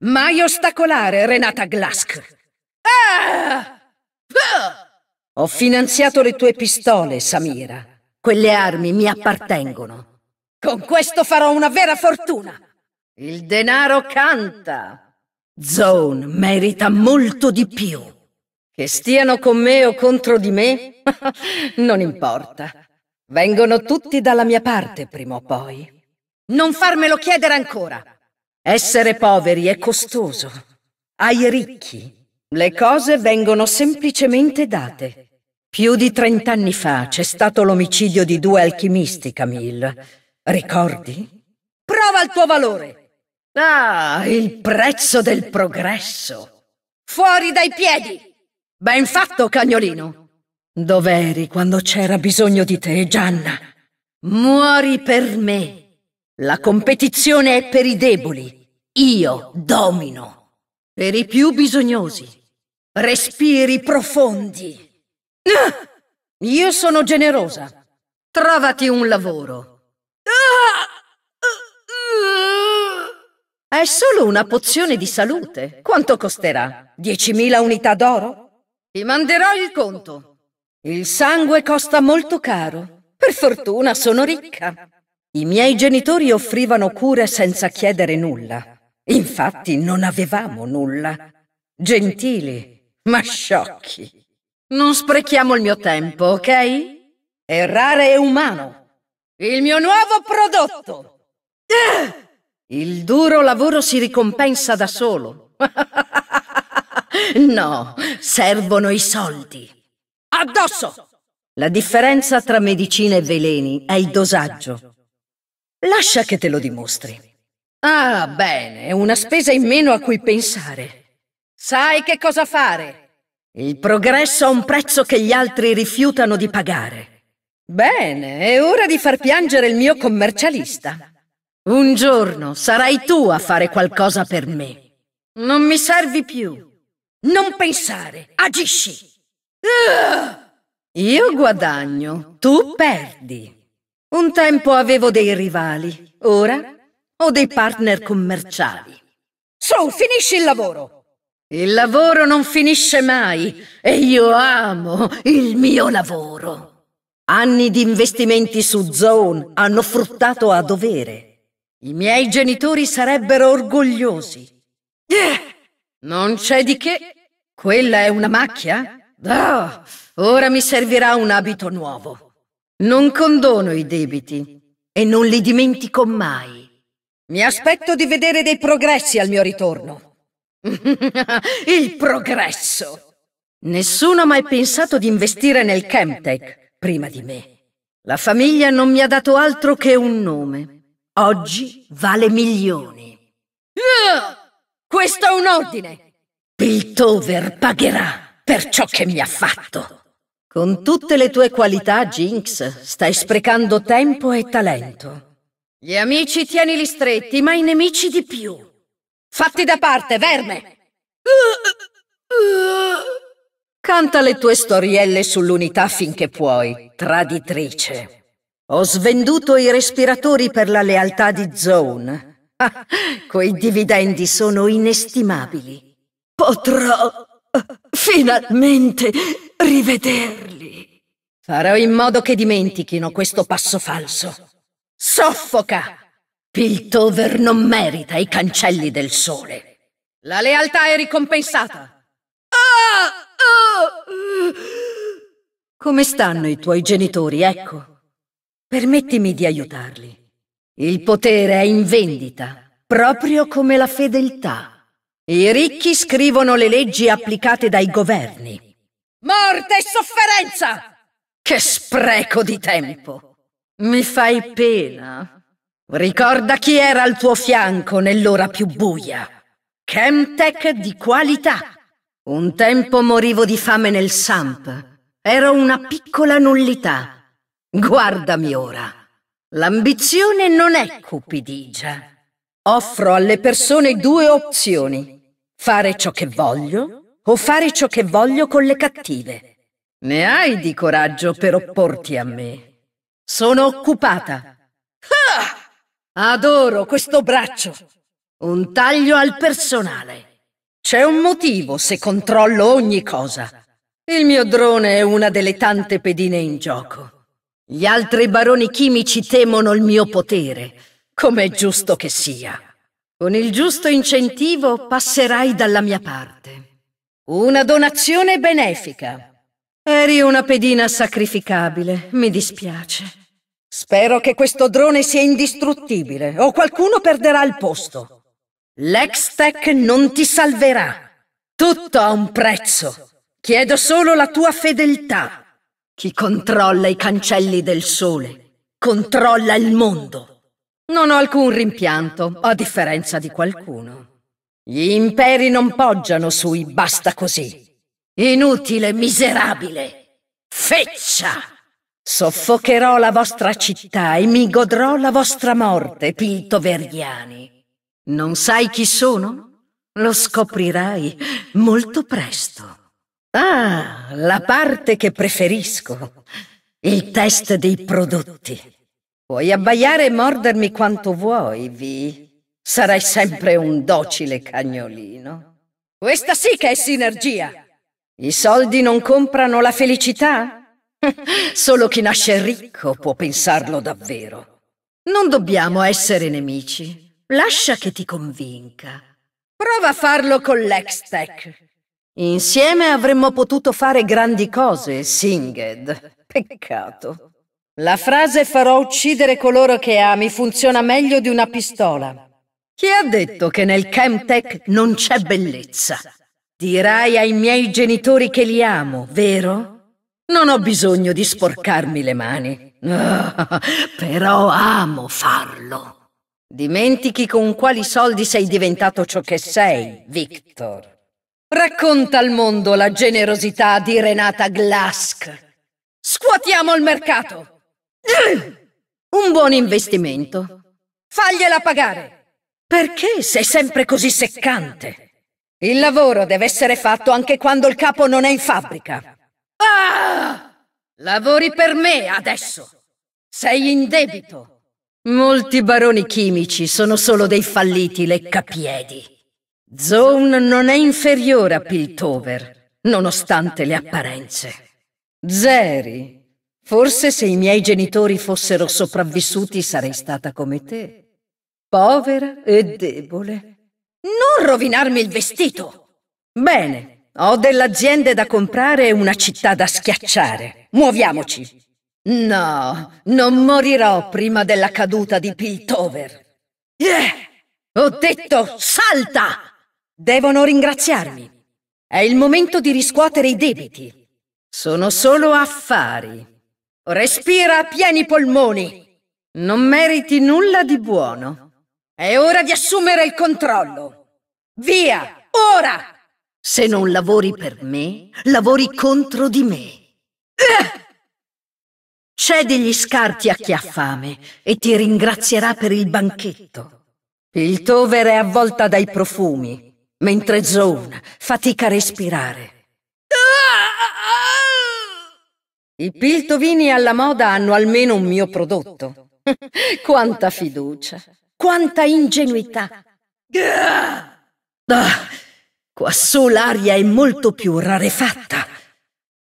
Mai ostacolare Renata Glask! Ho finanziato le tue pistole, Samira. Quelle armi mi appartengono. Con questo farò una vera fortuna. Il denaro canta. Zone merita molto di più. Che stiano con me o contro di me, non importa. Vengono tutti dalla mia parte prima o poi. Non farmelo chiedere ancora. Essere poveri è costoso. Ai ricchi le cose vengono semplicemente date. Più di trent'anni fa c'è stato l'omicidio di due alchimisti, Camille. Ricordi? Prova il tuo valore! Ah, il prezzo del progresso! Fuori dai piedi! Ben fatto, cagnolino! Dove eri quando c'era bisogno di te, Gianna? Muori per me! La competizione è per i deboli, io domino. Per i più bisognosi. Respiri profondi. Ah! Io sono generosa. Trovati un lavoro. Ah! È solo una pozione di salute. Quanto costerà? 10.000 unità d'oro? Ti manderò il conto. Il sangue costa molto caro. Per fortuna sono ricca. I miei genitori offrivano cure senza chiedere nulla. Infatti non avevamo nulla. Gentili, ma sciocchi. Non sprechiamo il mio tempo, ok? Errare è umano. Il mio nuovo prodotto. Ah! Il duro lavoro si ricompensa da solo. No, servono i soldi. Addosso! La differenza tra medicina e veleni è il dosaggio. Lascia che te lo dimostri. Ah, bene, una spesa in meno a cui pensare. Sai che cosa fare? Il progresso ha un prezzo che gli altri rifiutano di pagare. Bene, è ora di far piangere il mio commercialista. Un giorno sarai tu a fare qualcosa per me. Non mi servi più. Non pensare, agisci. Ah! Io guadagno, tu perdi. Un tempo avevo dei rivali, ora o dei partner commerciali. Su, finisci il lavoro! Il lavoro non finisce mai e io amo il mio lavoro. Anni di investimenti su Zone hanno fruttato a dovere. I miei genitori sarebbero orgogliosi. Non c'è di che. Quella è una macchia? Oh, ora mi servirà un abito nuovo. Non condono i debiti e non li dimentico mai. Mi aspetto di vedere dei progressi al mio ritorno. Il progresso! Nessuno ha mai pensato di investire nel Chemtech prima di me. La famiglia non mi ha dato altro che un nome. Oggi vale milioni. questo è un ordine! Piltover pagherà per ciò che mi ha fatto. Con tutte le tue qualità, Jinx, stai sprecando tempo e talento. Gli amici tienili stretti, ma i nemici di più. Fatti da parte, verme! Canta le tue storielle sull'unità finché puoi, traditrice. Ho svenduto i respiratori per la lealtà di Zone. Ah, quei dividendi sono inestimabili. Potrò finalmente rivederli. Farò in modo che dimentichino questo passo falso. Soffoca! Piltover non merita i cancelli del sole. La lealtà è ricompensata. Come stanno i tuoi genitori, ecco? Permettimi di aiutarli. Il potere è in vendita, proprio come la fedeltà. I ricchi scrivono le leggi applicate dai governi. Morte e sofferenza! Che spreco di tempo! Mi fai pena. Ricorda chi era al tuo fianco nell'ora più buia. Chemtech di qualità. Un tempo morivo di fame nel Samp. Ero una piccola nullità. Guardami ora. L'ambizione non è cupidigia. Offro alle persone due opzioni. Fare ciò che voglio o fare ciò che voglio con le cattive. Ne hai di coraggio per opporti a me. Sono occupata. Ah! Adoro questo braccio. Un taglio al personale. C'è un motivo se controllo ogni cosa. Il mio drone è una delle tante pedine in gioco. Gli altri baroni chimici temono il mio potere, come è giusto che sia. Con il giusto incentivo passerai dalla mia parte. Una donazione benefica. Eri una pedina sacrificabile, mi dispiace. Spero che questo drone sia indistruttibile o qualcuno perderà il posto. L'Extech non ti salverà. Tutto ha un prezzo. Chiedo solo la tua fedeltà. Chi controlla i cancelli del sole controlla il mondo. Non ho alcun rimpianto, a differenza di qualcuno. Gli imperi non poggiano sui basta così. Inutile, miserabile! Feccia! Soffocherò la vostra città e mi godrò la vostra morte, Pilto Verghiani. Non sai chi sono? Lo scoprirai molto presto. Ah, la parte che preferisco, il test dei prodotti. Puoi abbaiare e mordermi quanto vuoi, Vi. Sarai sempre un docile cagnolino. Questa sì che è sinergia! I soldi non comprano la felicità? Solo chi nasce ricco può pensarlo davvero. Non dobbiamo essere nemici. Lascia che ti convinca. Prova a farlo con l'Extech. Insieme avremmo potuto fare grandi cose, Singed. Peccato. La frase farò uccidere coloro che ami funziona meglio di una pistola. Chi ha detto che nel Chemtech non c'è bellezza? Dirai ai miei genitori che li amo, vero? Non ho bisogno di sporcarmi le mani. però amo farlo. Dimentichi con quali soldi sei diventato ciò che sei, Victor. Racconta al mondo la generosità di Renata Glask. Scuotiamo il mercato. Un buon investimento. Fagliela pagare. Perché sei sempre così seccante? Il lavoro deve essere fatto anche quando il capo non è in fabbrica. Ah! Lavori per me adesso. Sei in debito. Molti baroni chimici sono solo dei falliti leccapiedi. Zone non è inferiore a Piltover, nonostante le apparenze. Zeri, forse se i miei genitori fossero sopravvissuti sarei stata come te. Povera e debole non rovinarmi il vestito! Bene, ho delle aziende da comprare e una città da schiacciare. Muoviamoci! No, non morirò prima della caduta di Piltover. Yeah! Ho detto salta! Devono ringraziarmi. È il momento di riscuotere i debiti. Sono solo affari. Respira a pieni polmoni. Non meriti nulla di buono. È ora di assumere il controllo. Via, ora! Se non lavori per me, lavori contro di me. Cedi gli scarti a chi ha fame e ti ringrazierà per il banchetto. Il tover è avvolta dai profumi, mentre Zone fatica a respirare. I piltovini alla moda hanno almeno un mio prodotto. quanta fiducia, quanta ingenuità. Ah, quassù l'aria è molto più rarefatta.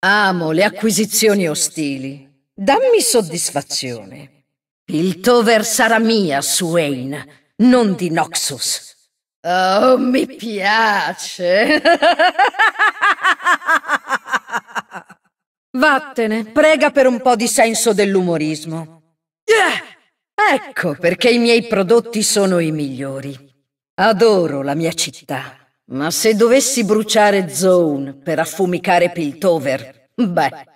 Amo le acquisizioni ostili. Dammi soddisfazione. Piltover sarà mia Swain, non di Noxus. Oh, mi piace. Vattene, prega per un po' di senso dell'umorismo. Yeah! Ecco perché i miei prodotti sono i migliori. Adoro la mia città, ma se dovessi bruciare Zone per affumicare Piltover, beh,